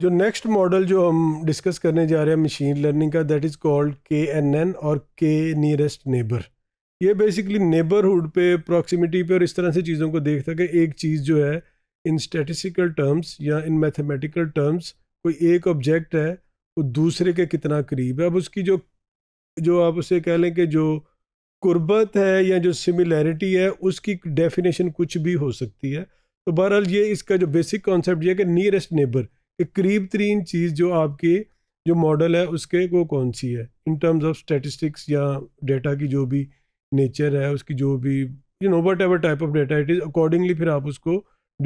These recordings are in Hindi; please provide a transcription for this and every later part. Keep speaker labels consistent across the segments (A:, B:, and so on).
A: जो नेक्स्ट मॉडल जो हम डिस्कस करने जा रहे हैं मशीन लर्निंग का that is called K N N और के नियरेस्ट नेबर ये बेसिकली नेबरहुड पे प्रॉक्सिमिटी पे और इस तरह से चीज़ों को देखता है कि एक चीज़ जो है इन स्टेटिस्टिकल टर्म्स या इन मैथमेटिकल टर्म्स कोई एक ऑब्जेक्ट है वो दूसरे के कितना करीब है अब उसकी जो जो आप उसे कह लें कि जो कुर्बत है या जो सिमिलैरिटी है उसकी डेफिनेशन कुछ भी हो सकती है तो बहरहाल ये इसका जो बेसिक कॉन्सेप्ट यह है कि नियरेस्ट नेबर एक करीब तरीन चीज़ जो आपकी जो मॉडल है उसके वो कौन सी है इन टर्म्स ऑफ स्टेटिस्टिक्स या डेटा की जो भी नेचर है उसकी जो भी you know whatever type of data it is accordingly फिर आप उसको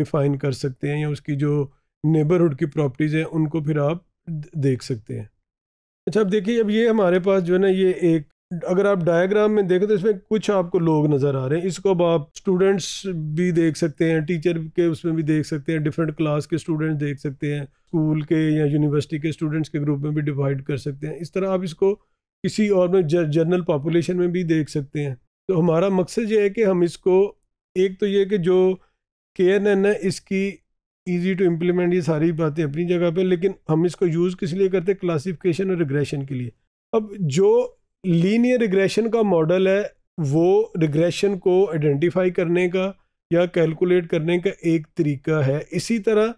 A: डिफाइन कर सकते हैं या उसकी जो नेबरहुड की प्रॉपर्टीज़ हैं उनको फिर आप देख सकते हैं अच्छा अब देखिए अब ये हमारे पास जो है ना ये एक अगर आप डायग्राम में देखें तो इसमें कुछ आपको लोग नज़र आ रहे हैं इसको अब आप स्टूडेंट्स भी देख सकते हैं टीचर के उसमें भी देख सकते हैं डिफरेंट क्लास के स्टूडेंट्स देख सकते हैं स्कूल के या यूनिवर्सिटी के स्टूडेंट्स के ग्रुप में भी डिवाइड कर सकते हैं इस तरह आप इसको किसी और में जनरल पॉपुलेशन में भी देख सकते हैं तो हमारा मकसद ये है कि हम इसको एक तो ये कि जो के एन एन है इसकी ईजी टू इम्प्लीमेंट ये सारी बातें अपनी जगह पर लेकिन हम इसको यूज़ किस लिए करते हैं क्लासीफिकेशन और रिग्रेशन के लिए अब जो लीनियर रिग्रेशन का मॉडल है वो रिग्रेशन को आइडेंटिफाई करने का या कैलकुलेट करने का एक तरीका है इसी तरह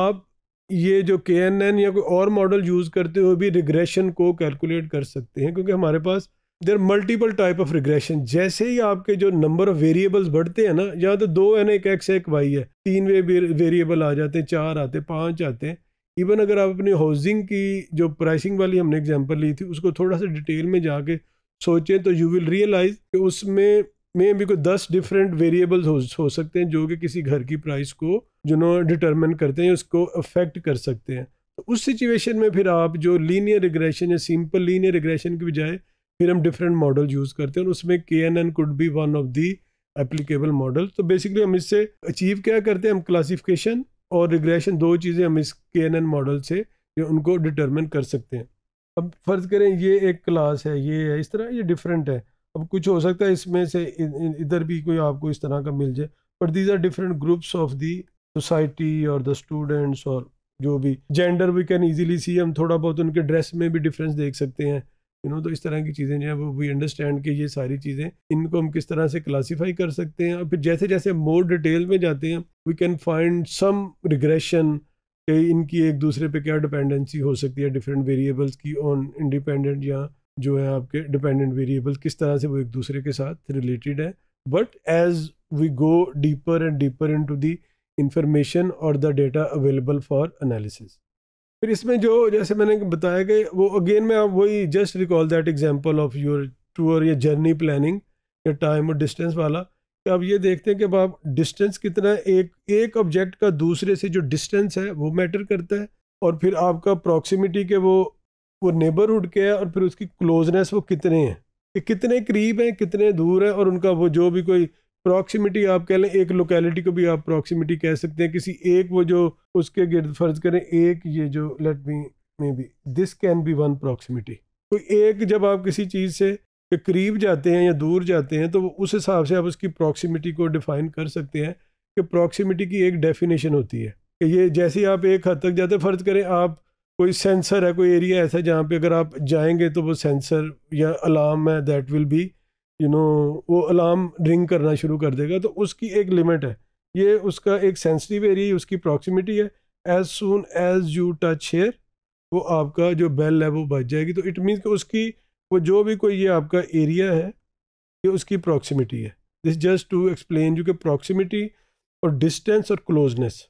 A: आप ये जो के एन एन या कोई और मॉडल यूज़ करते हुए भी रिग्रेशन को कैलकुलेट कर सकते हैं क्योंकि हमारे पास there multiple type of regression जैसे ही आपके जो नंबर ऑफ वेरिएबल्स बढ़ते हैं ना या तो दो ना एक एक्स एक वाई है तीन वे वेरिएबल आ जाते हैं चार आते हैं पाँच आते हैं इवन अगर आप अपनी हाउसिंग की जो प्राइसिंग वाली हमने एग्जाम्पल ली थी उसको थोड़ा सा डिटेल में जाके सोचें तो यू विल रियलाइज कि उसमें में भी कोई दस डिफरेंट वेरिएबल्स हो, हो सकते हैं जो कि किसी घर की प्राइस को जो नो डिटर्मिन करते हैं उसको अफेक्ट कर सकते हैं तो उस सिचुएशन में फिर आप जो लीनियर रिग्रेशन या सिंपल लीनियर रिग्रेशन के बजाय फिर हम डिफरेंट मॉडल यूज़ करते हैं और उसमें के N N could be one of the applicable model तो बेसिकली हम इससे अचीव क्या करते हैं हम क्लासिफिकेशन और रिग्रेशन दो चीज़ें हम इस के एन एन मॉडल से जो उनको डिटर्मिन कर सकते हैं अब फ़र्ज़ करें ये एक क्लास है ये है इस तरह ये डिफरेंट है अब कुछ हो सकता है इसमें से इधर भी कोई आपको इस तरह का मिल जाए but these are different groups of the society और द स्टूडेंट्स और जो भी gender we can easily see हम थोड़ा बहुत उनके ड्रेस में भी डिफरेंस देख सकते हैं यू नो तो इस तरह की चीज़ें जो है वो वी अंडरस्टैंड कि ये सारी चीज़ें इनको हम किस तरह से क्लासीफाई कर सकते हैं और फिर जैसे जैसे मोर डिटेल में जाते हैं we can find some regression कि इनकी एक दूसरे पे क्या डिपेंडेंसी हो सकती है डिफरेंट वेरिएबल्स की ऑन इंडिपेंडेंट या जो है आपके डिपेंडेंट वेरिएबल किस तरह से वो एक दूसरे के साथ रिलेटेड है but as we go deeper and deeper into the information और the data available for analysis फिर इसमें जो जैसे मैंने बताया कि वो अगेन मैं आप वही just recall that example of your tour या जर्नी प्लानिंग या टाइम और डिस्टेंस वाला कि आप ये देखते हैं कि अब आप डिस्टेंस कितना एक एक ऑब्जेक्ट का दूसरे से जो डिस्टेंस है वो मैटर करता है और फिर आपका अप्रॉक्सीमिटी के वो वो नेबरहुड के हैं और फिर उसकी क्लोजनेस वो कितने हैं कि कितने करीब हैं कितने दूर हैं और उनका वो जो भी कोई प्रॉक्सिमिटी आप कह लें एक लोकेलिटी को भी आप प्रॉक्सिमिटी कह सकते हैं किसी एक वो जो उसके गिरद फर्ज करें एक ये जो let me maybe this can be one proximity कोई एक जब आप किसी चीज़ से करीब जाते हैं या दूर जाते हैं तो उस हिसाब से आप उसकी प्रॉक्सिमिटी को डिफाइन कर सकते हैं कि प्रॉक्सिमिटी की एक डेफिनेशन होती है कि ये जैसे ही आप एक हद तक जाते फ़र्ज़ करें आप कोई सेंसर है कोई एरिया ऐसा जहाँ पे अगर आप जाएंगे तो वो सेंसर या अलार्म है that will be you know वो अलार्म रिंग करना शुरू कर देगा तो उसकी एक लिमिट है ये उसका एक सेंसिटिव एरिया उसकी अप्रॉक्सीमेटी है as soon as you touch here वो आपका जो बेल है वो बच जाएगी तो इट मीन्स कि उसकी वो जो भी कोई ये आपका एरिया है ये उसकी अप्रॉक्सीमेटी है this just to explain you के अप्रॉक्सीमेटी और डिस्टेंस और क्लोजनेस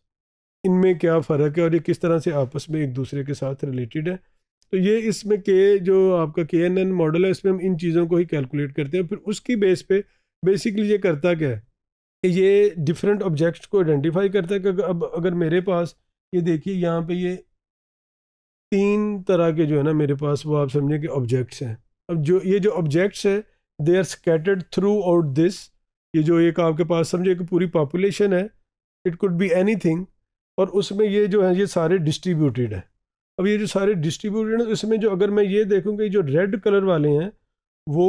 A: इनमें क्या फ़र्क है और ये किस तरह से आपस में एक दूसरे के साथ रिलेटेड है तो ये इसमें के जो आपका के एन एन मॉडल है इसमें हम इन चीज़ों को ही कैलकुलेट करते हैं फिर उसकी बेस पे बेसिकली ये करता क्या है ये डिफरेंट ऑब्जेक्ट्स को आइडेंटिफाई करता है कि अब अगर मेरे पास ये देखिए यहाँ पे ये तीन तरह के जो है ना मेरे पास वो आप समझें कि ऑब्जेक्ट्स हैं अब जो ये जो ऑब्जेक्ट्स है they are scattered throughout this ये जो एक आपके पास समझे कि पूरी पॉपुलेशन है it could be anything और उसमें ये जो है ये सारे डिस्ट्रीब्यूटेड है अब ये जो सारे डिस्ट्रीब्यूटेड हैं तो इसमें जो अगर मैं ये देखूँ कि जो रेड कलर वाले हैं वो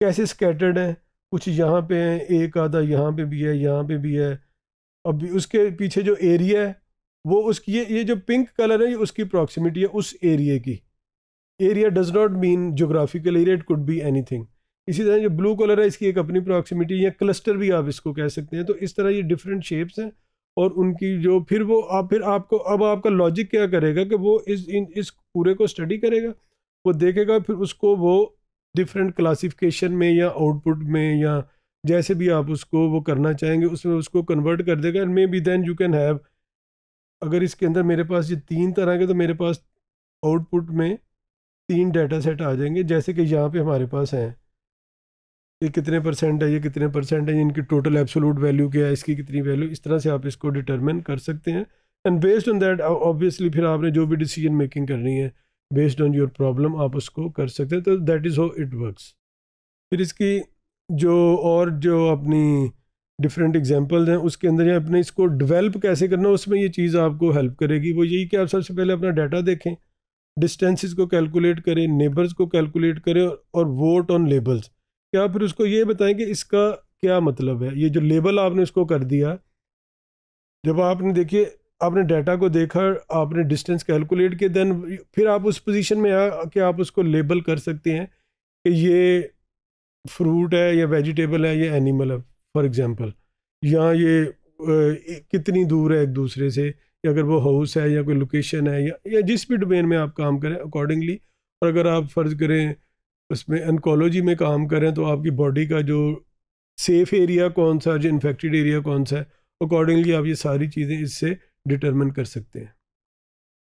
A: कैसे स्कैटर्ड हैं कुछ यहाँ पे हैं एक आधा यहाँ पे भी है यहाँ पे भी है अब उसके पीछे जो एरिया है वो उसकी ये ये जो पिंक कलर है ये उसकी अप्रॉक्सीमेटी है उस एरिए की area does not mean geographical area it could be anything इसी तरह जो ब्लू कलर है इसकी एक अपनी अप्रॉक्सीमेटी या क्लस्टर भी आप इसको कह सकते हैं तो इस तरह ये डिफरेंट शेप्स हैं और उनकी जो फिर वो आप फिर आपको अब आपका लॉजिक क्या करेगा कि वो इस इन इस पूरे को स्टडी करेगा वो देखेगा फिर उसको वो डिफरेंट क्लासिफिकेशन में या आउटपुट में या जैसे भी आप उसको वो करना चाहेंगे उसमें उसको कन्वर्ट कर देगा and maybe then you can have अगर इसके अंदर मेरे पास ये तीन तरह के तो मेरे पास आउटपुट में तीन डाटा सेट आ जाएंगे जैसे कि यहाँ पे हमारे पास हैं ये कितने परसेंट है ये कितने परसेंट है इनकी टोटल एब्सोलूट वैल्यू क्या है इसकी कितनी वैल्यू इस तरह से आप इसको डिटर्मिन कर सकते हैं and based on that obviously फिर आपने जो भी डिसीजन मेकिंग करनी है बेस्ड ऑन योर प्रॉब्लम आप उसको कर सकते हैं तो that is how it works फिर इसकी जो और जो अपनी डिफरेंट एग्जाम्पल्स हैं उसके अंदर अपने इसको डिवेल्प कैसे करना उसमें ये चीज़ आपको हेल्प करेगी वो यही कि आप सबसे पहले अपना डाटा देखें डिस्टेंसिस को कैलकुलेट करें नेबर्स को कैलकुलेट करें और वोट ऑन लेबल्स क्या फिर उसको ये बताएं कि इसका क्या मतलब है ये जो लेबल आपने इसको कर दिया जब आपने देखिए आपने डाटा को देखा आपने डिस्टेंस कैलकुलेट किया देन फिर आप उस पोजीशन में आ कि आप उसको लेबल कर सकते हैं कि ये फ्रूट है या वेजिटेबल है या एनिमल है फॉर एग्जांपल या ये कितनी दूर है एक दूसरे से या अगर वो हाउस है या कोई लोकेशन है या या जिस भी डोमेन में आप काम करें अकॉर्डिंगली और अगर आप फ़र्ज़ करें उसमें एनकोलॉजी में काम करें तो आपकी बॉडी का जो सेफ एरिया कौन सा जो इन्फेक्टेड एरिया कौन सा है अकॉर्डिंगली आप ये सारी चीज़ें इससे डिटरमिन कर सकते हैं